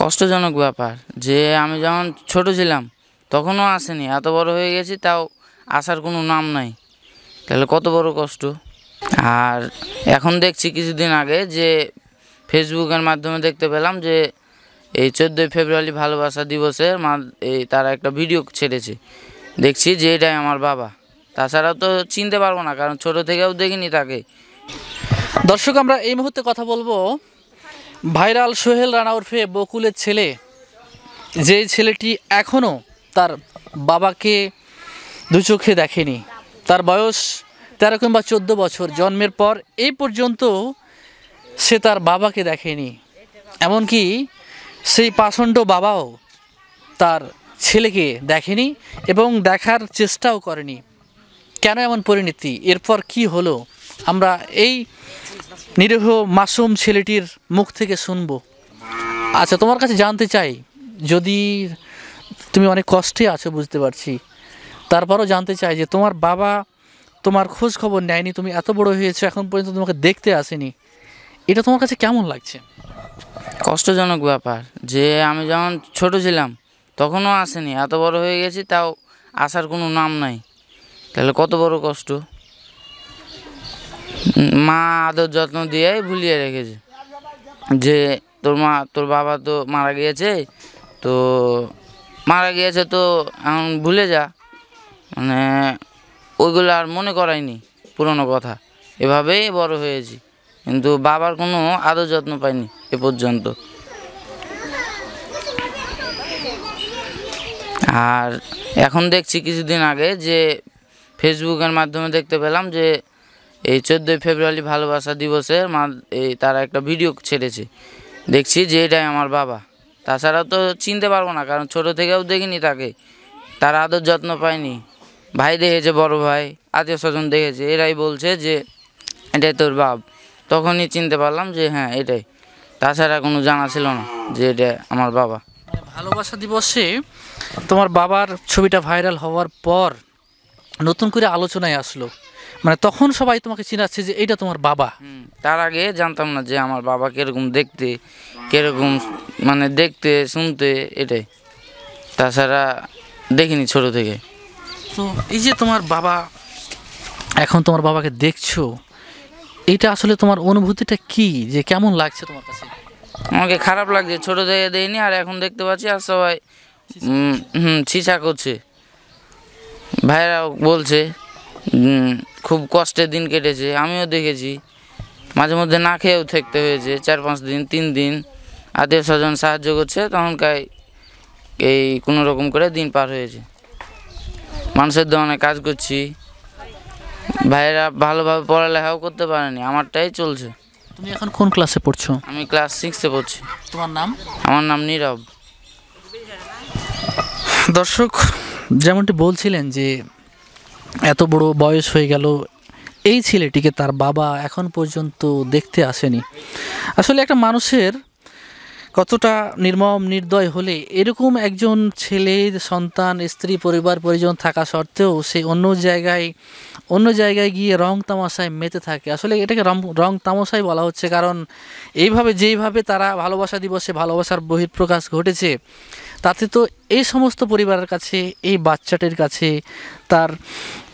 কষ্টজনক ব্যাপার যে আমি যখন ছোট ছিলাম তখনও আসেনি এত বড় হয়ে গেছি তাও আসার কোনো নাম নাই তাহলে কত বড় কষ্ট আর এখন দেখছি কিছুদিন আগে যে ফেসবুকের মাধ্যমে দেখতে পেলাম যে এই চোদ্দোই ফেব্রুয়ারি ভালোবাসা দিবসের মা এই তারা একটা ভিডিও ছেড়েছে দেখছি যে এটাই আমার বাবা তাছাড়া তো চিনতে পারবো না কারণ ছোট থেকেও দেখিনি তাকে দর্শক আমরা এই মুহূর্তে কথা বলবো ভাইরাল সোহেল রানা উর্ফে বকুলের ছেলে যে ছেলেটি এখনও তার বাবাকে দু চোখে দেখেনি তার বয়স তেরো কিংবা চোদ্দো বছর জন্মের পর এই পর্যন্ত সে তার বাবাকে দেখেনি এমনকি সেই পাষণ্ড বাবাও তার ছেলেকে দেখেনি এবং দেখার চেষ্টাও করেনি কেন এমন পরিণতি এরপর কি হলো আমরা এই নিরীহ মাসুম ছেলেটির মুখ থেকে শুনবো আচ্ছা তোমার কাছে জানতে চাই যদি তুমি অনেক কষ্টে আছো বুঝতে পারছি তারপরও জানতে চাই যে তোমার বাবা তোমার খোঁজ খবর নেয়নি তুমি এত বড় হয়েছো এখন পর্যন্ত তোমাকে দেখতে আসেনি এটা তোমার কাছে কেমন লাগছে কষ্টজনক ব্যাপার যে আমি যখন ছোট ছিলাম তখনও আসেনি এত বড় হয়ে গেছি তাও আসার কোনো নাম নাই তাহলে কত বড় কষ্ট মা আদর যত্ন দিয়েই ভুলিয়ে রেখেছে যে তোর মা তোর বাবা তো মারা গিয়েছে তো মারা গিয়েছে তো এখন ভুলে যা মানে ওইগুলো আর মনে করায়নি পুরনো কথা এভাবেই বড় হয়েছি কিন্তু বাবার কোনো আদর যত্ন পাইনি এ পর্যন্ত আর এখন দেখছি কিছুদিন আগে যে ফেসবুকের মাধ্যমে দেখতে পেলাম যে এই চোদ্দোই ফেব্রুয়ারি ভালোবাসা দিবসের মা এই তারা একটা ভিডিও ছেড়েছে দেখছি যে এটাই আমার বাবা তাছাড়া তো চিনতে পারবো না কারণ ছোট থেকেও দেখিনি তাকে তার আদর যত্ন পায়নি ভাই দেখেছে বড় ভাই আত্মীয় স্বজন দেখেছে এরাই বলছে যে এটাই তোর বাব তখনই চিনতে পারলাম যে হ্যাঁ এটাই তাছাড়া কোনো জানা ছিল না যে এটা আমার বাবা মানে ভালোবাসা দিবসে তোমার বাবার ছবিটা ভাইরাল হওয়ার পর নতুন করে আলোচনায় আসলো মানে তখন সবাই তোমাকে চিনাচ্ছে যে এটা তোমার বাবা তার আগে জানতাম না যে আমার বাবা কিরকম দেখতে কিরকম মানে দেখতে শুনতে এটাই তাছাড়া দেখিনি ছোট থেকে তো এই যে তোমার বাবা এখন তোমার বাবাকে দেখছো এটা আসলে তোমার অনুভূতিটা কি যে কেমন লাগছে তোমার কাছে আমাকে খারাপ লাগছে ছোট থেকে দেয়নি আর এখন দেখতে পাচ্ছি আর সবাই হুম ছিছা করছে ভাইরাও বলছে খুব কষ্টের দিন কেটেছে আমিও দেখেছি মাঝে মধ্যে না খেয়েও থাকতে হয়েছে চার পাঁচ দিন তিন দিন আত্মীয় স্বজন সাহায্য করছে তখনকার এই কোনো রকম করে দিন পার হয়েছে মানুষের দোকানে কাজ করছি ভাইয়েরা ভালোভাবে পড়ালেখাও করতে পারেনি আমারটাই চলছে তুমি এখন কোন ক্লাসে পড়ছো আমি ক্লাস সিক্সে পড়ছি তোমার নাম আমার নাম নীরব দর্শক যেমনটি বলছিলেন যে এত বড় বয়স হয়ে গেল এই ছেলেটিকে তার বাবা এখন পর্যন্ত দেখতে আসেনি আসলে একটা মানুষের কতটা নির্মম নির্দয় হলে এরকম একজন ছেলে সন্তান স্ত্রী পরিবার পরিজন থাকা সত্ত্বেও সে অন্য জায়গায় অন্য জায়গায় গিয়ে রং তামাশায় মেতে থাকে আসলে এটাকে রং রং তামাশাই বলা হচ্ছে কারণ এইভাবে যেইভাবে তারা ভালোবাসা দিবসে ভালোবাসার বহিঃপ্রকাশ ঘটেছে তাতে তো এই সমস্ত পরিবারের কাছে এই বাচ্চাটির কাছে তার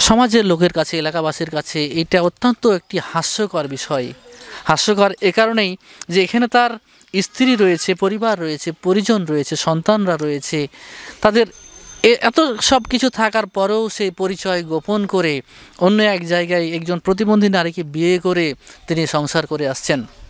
সমাজের লোকের কাছে এলাকাবাসীর কাছে এটা অত্যন্ত একটি হাস্যকর বিষয় হাস্যকর এ কারণেই যে এখানে তার স্ত্রী রয়েছে পরিবার রয়েছে পরিজন রয়েছে সন্তানরা রয়েছে তাদের এত সব কিছু থাকার পরেও সেই পরিচয় গোপন করে অন্য এক জায়গায় একজন প্রতিবন্ধী নারীকে বিয়ে করে তিনি সংসার করে আসছেন